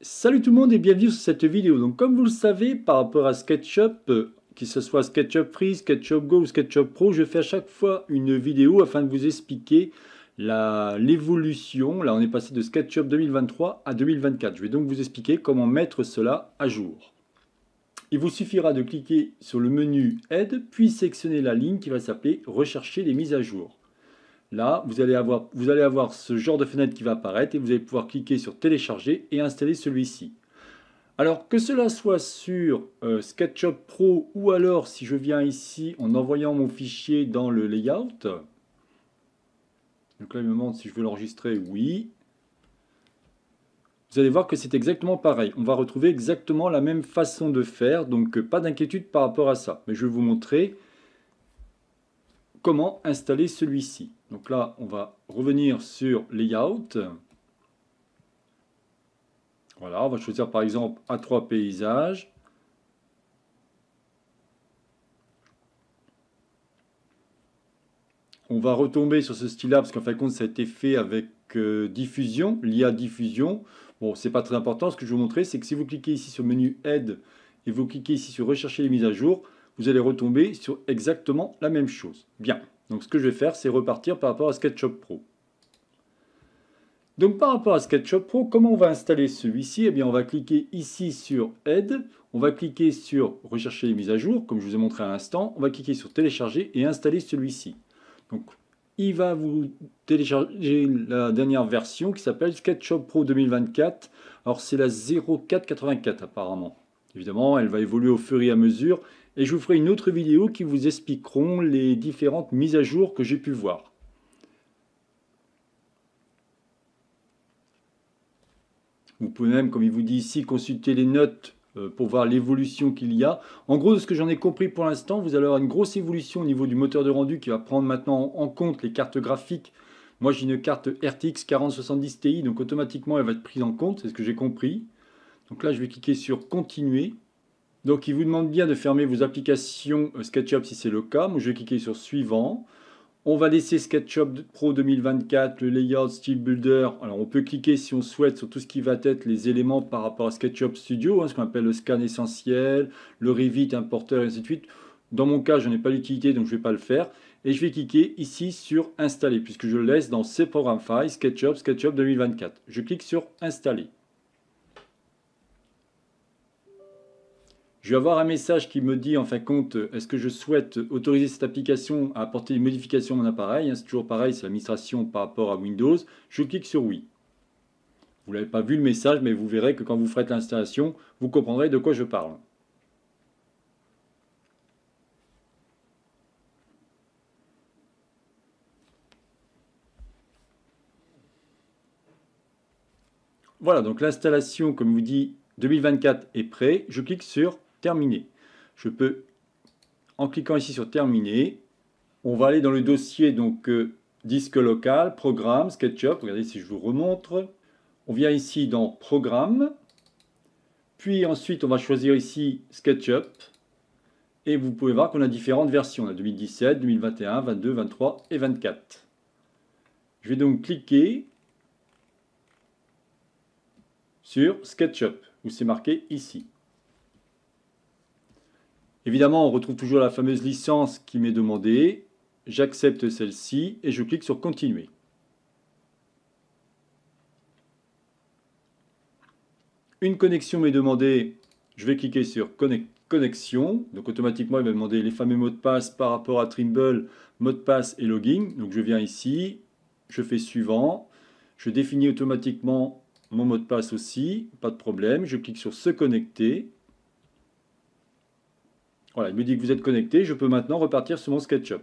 Salut tout le monde et bienvenue sur cette vidéo. Donc comme vous le savez, par rapport à SketchUp, euh, que ce soit SketchUp Free, SketchUp Go ou SketchUp Pro, je fais à chaque fois une vidéo afin de vous expliquer l'évolution. Là, on est passé de SketchUp 2023 à 2024. Je vais donc vous expliquer comment mettre cela à jour. Il vous suffira de cliquer sur le menu Aide, puis sélectionner la ligne qui va s'appeler Rechercher les mises à jour. Là, vous allez, avoir, vous allez avoir ce genre de fenêtre qui va apparaître et vous allez pouvoir cliquer sur télécharger et installer celui-ci. Alors que cela soit sur euh, SketchUp Pro ou alors si je viens ici en envoyant mon fichier dans le layout. Donc là, il me demande si je veux l'enregistrer. Oui. Vous allez voir que c'est exactement pareil. On va retrouver exactement la même façon de faire. Donc pas d'inquiétude par rapport à ça. Mais je vais vous montrer comment installer celui-ci. Donc là, on va revenir sur Layout. Voilà, on va choisir par exemple A3 Paysages. On va retomber sur ce style-là parce qu'en fin de compte, ça a été fait avec euh, diffusion, Diffusion, à Diffusion. Bon, c'est pas très important. Ce que je vais vous montrer, c'est que si vous cliquez ici sur menu Aide et vous cliquez ici sur Rechercher les mises à jour, vous allez retomber sur exactement la même chose. Bien, donc ce que je vais faire, c'est repartir par rapport à SketchUp Pro. Donc par rapport à SketchUp Pro, comment on va installer celui-ci Eh bien on va cliquer ici sur Aide, on va cliquer sur Rechercher les mises à jour, comme je vous ai montré à l'instant, on va cliquer sur Télécharger et installer celui-ci. Donc il va vous télécharger la dernière version qui s'appelle SketchUp Pro 2024. Alors c'est la 0484 apparemment. Évidemment, elle va évoluer au fur et à mesure et je vous ferai une autre vidéo qui vous expliqueront les différentes mises à jour que j'ai pu voir. Vous pouvez même, comme il vous dit ici, consulter les notes euh, pour voir l'évolution qu'il y a. En gros, de ce que j'en ai compris pour l'instant, vous allez avoir une grosse évolution au niveau du moteur de rendu qui va prendre maintenant en compte les cartes graphiques. Moi, j'ai une carte RTX 4070 Ti, donc automatiquement, elle va être prise en compte, c'est ce que j'ai compris. Donc là, je vais cliquer sur « Continuer ». Donc il vous demande bien de fermer vos applications euh, SketchUp si c'est le cas. Moi je vais cliquer sur suivant. On va laisser SketchUp Pro 2024, le layout, style builder. Alors on peut cliquer si on souhaite sur tout ce qui va être les éléments par rapport à SketchUp Studio, hein, ce qu'on appelle le scan essentiel, le Revit, Importer, et ainsi de suite. Dans mon cas, je n'ai pas l'utilité, donc je ne vais pas le faire. Et je vais cliquer ici sur Installer, puisque je le laisse dans C Program files, SketchUp, SketchUp 2024. Je clique sur Installer. je vais avoir un message qui me dit en fin de compte, euh, est-ce que je souhaite autoriser cette application à apporter des modifications à mon appareil hein, C'est toujours pareil, c'est l'administration par rapport à Windows. Je clique sur oui. Vous n'avez pas vu le message, mais vous verrez que quand vous ferez l'installation, vous comprendrez de quoi je parle. Voilà, donc l'installation, comme vous dit, 2024 est prêt. Je clique sur terminé. Je peux, en cliquant ici sur terminer, on va aller dans le dossier donc euh, disque local, programme, SketchUp. Regardez si je vous remontre. On vient ici dans programme. Puis ensuite, on va choisir ici SketchUp. Et vous pouvez voir qu'on a différentes versions. On a 2017, 2021, 22, 23 et 24. Je vais donc cliquer sur SketchUp, où c'est marqué ici. Évidemment, on retrouve toujours la fameuse licence qui m'est demandée. J'accepte celle-ci et je clique sur Continuer. Une connexion m'est demandée. Je vais cliquer sur Connexion. Donc automatiquement, il m'a demandé les fameux mots de passe par rapport à Trimble, mot de passe et login. Donc je viens ici, je fais Suivant. Je définis automatiquement mon mot de passe aussi, pas de problème. Je clique sur Se connecter. Voilà, il me dit que vous êtes connecté, je peux maintenant repartir sur mon SketchUp.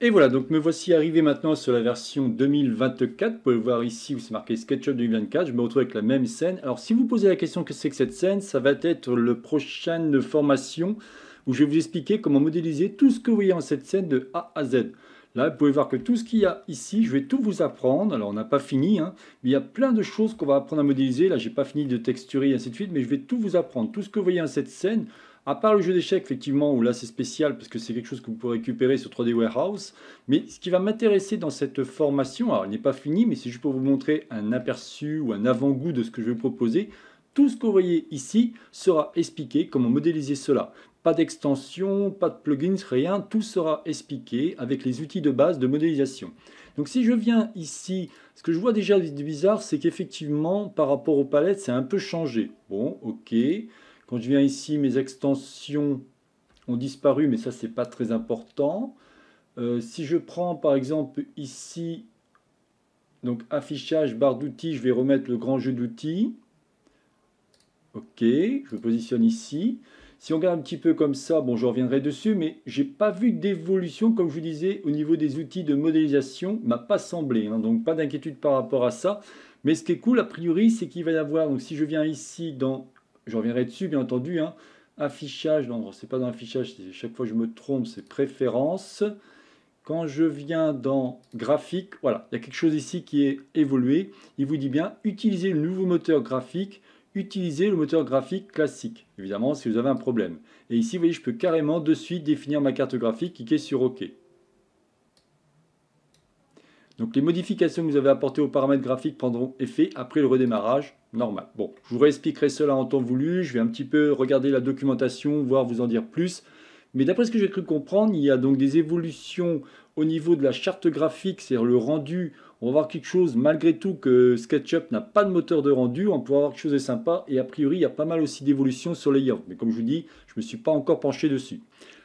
Et voilà, donc me voici arrivé maintenant sur la version 2024. Vous pouvez voir ici où c'est marqué SketchUp 2024. Je me retrouve avec la même scène. Alors si vous posez la question que c'est que cette scène, ça va être le prochaine formation où je vais vous expliquer comment modéliser tout ce que vous voyez en cette scène de A à Z. Là, vous pouvez voir que tout ce qu'il y a ici, je vais tout vous apprendre. Alors, on n'a pas fini, hein, mais il y a plein de choses qu'on va apprendre à modéliser. Là, j'ai pas fini de texturer et ainsi de suite, mais je vais tout vous apprendre. Tout ce que vous voyez en cette scène, à part le jeu d'échecs, effectivement, où là c'est spécial parce que c'est quelque chose que vous pouvez récupérer sur 3D Warehouse. Mais ce qui va m'intéresser dans cette formation, alors elle n'est pas finie, mais c'est juste pour vous montrer un aperçu ou un avant-goût de ce que je vais proposer. Tout ce que vous voyez ici sera expliqué comment modéliser cela. Pas d'extension, pas de plugins, rien, tout sera expliqué avec les outils de base de modélisation. Donc si je viens ici, ce que je vois déjà de bizarre, c'est qu'effectivement, par rapport aux palettes, c'est un peu changé. Bon, ok. Quand je viens ici, mes extensions ont disparu, mais ça, c'est pas très important. Euh, si je prends, par exemple, ici, donc affichage, barre d'outils, je vais remettre le grand jeu d'outils. OK, je positionne ici. Si on regarde un petit peu comme ça, bon, je reviendrai dessus, mais j'ai pas vu d'évolution, comme je vous disais, au niveau des outils de modélisation, m'a pas semblé. Hein, donc, pas d'inquiétude par rapport à ça. Mais ce qui est cool, a priori, c'est qu'il va y avoir, donc si je viens ici dans je reviendrai dessus, bien entendu. Hein. Affichage, non, c'est pas dans affichage, chaque fois je me trompe, c'est préférence. Quand je viens dans graphique, voilà, il y a quelque chose ici qui est évolué. Il vous dit bien, utiliser le nouveau moteur graphique, utiliser le moteur graphique classique, évidemment, si vous avez un problème. Et ici, vous voyez, je peux carrément de suite définir ma carte graphique, cliquer sur OK. Donc les modifications que vous avez apportées aux paramètres graphiques prendront effet après le redémarrage normal. Bon, je vous réexpliquerai cela en temps voulu, je vais un petit peu regarder la documentation, voir vous en dire plus. Mais d'après ce que j'ai cru comprendre, il y a donc des évolutions au niveau de la charte graphique, c'est-à-dire le rendu. On va voir quelque chose, malgré tout, que SketchUp n'a pas de moteur de rendu. On peut voir quelque chose de sympa. Et a priori, il y a pas mal aussi d'évolutions sur les Mais comme je vous dis, je ne me suis pas encore penché dessus.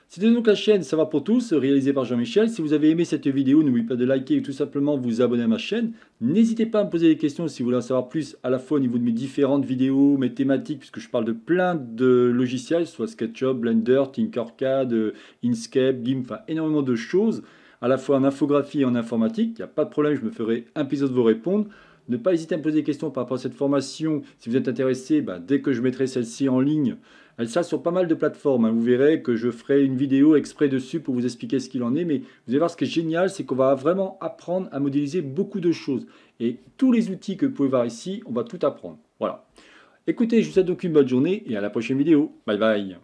C'était donc la chaîne Ça va pour tous, réalisée par Jean-Michel. Si vous avez aimé cette vidéo, n'oubliez pas de liker et tout simplement vous abonner à ma chaîne. N'hésitez pas à me poser des questions si vous voulez en savoir plus à la fois au niveau de mes différentes vidéos, mes thématiques, puisque je parle de plein de logiciels, soit SketchUp, Blender, Tinkercad, euh, Inkscape, GIMP, enfin énormément de choses, à la fois en infographie et en informatique. Il n'y a pas de problème, je me ferai un épisode de vous répondre. Ne pas hésiter à me poser des questions par rapport à cette formation. Si vous êtes intéressé, bah, dès que je mettrai celle-ci en ligne, elle euh, ça sur pas mal de plateformes. Hein. Vous verrez que je ferai une vidéo exprès dessus pour vous expliquer ce qu'il en est. Mais vous allez voir, ce qui est génial, c'est qu'on va vraiment apprendre à modéliser beaucoup de choses. Et tous les outils que vous pouvez voir ici, on va tout apprendre. Voilà. Écoutez, je vous souhaite donc une bonne journée et à la prochaine vidéo. Bye bye